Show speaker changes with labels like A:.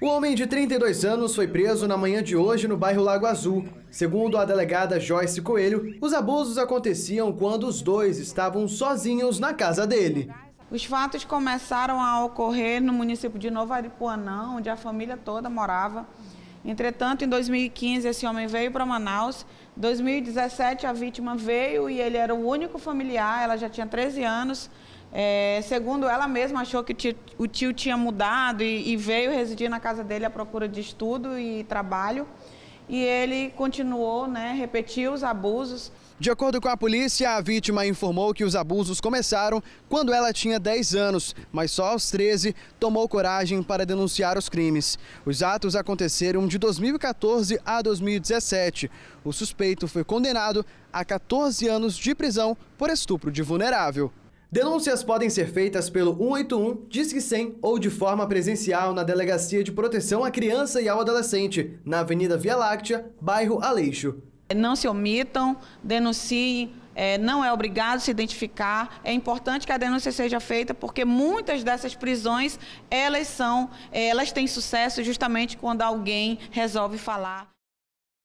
A: O homem de 32 anos foi preso na manhã de hoje no bairro Lago Azul. Segundo a delegada Joyce Coelho, os abusos aconteciam quando os dois estavam sozinhos
B: na casa dele. Os fatos começaram a ocorrer no município de Novo Aripuanã, onde a família toda morava. Entretanto, em 2015, esse homem veio para Manaus. Em 2017, a vítima veio e ele era o único familiar, ela já tinha 13 anos. É, segundo ela mesma, achou que o tio, o tio tinha mudado e, e veio residir na casa dele à procura de estudo e trabalho e ele continuou, né, repetiu os abusos.
A: De acordo com a polícia, a vítima informou que os abusos começaram quando ela tinha 10 anos, mas só aos 13 tomou coragem para denunciar os crimes. Os atos aconteceram de 2014 a 2017. O suspeito foi condenado a 14 anos de prisão por estupro de vulnerável. Denúncias podem ser feitas pelo 181, Disque 100 ou de forma presencial na Delegacia de Proteção à Criança e ao Adolescente, na Avenida Via Láctea, bairro Aleixo.
B: Não se omitam, denunciem, é, não é obrigado se identificar. É importante que a denúncia seja feita, porque muitas dessas prisões, elas são, elas têm sucesso justamente quando alguém resolve falar.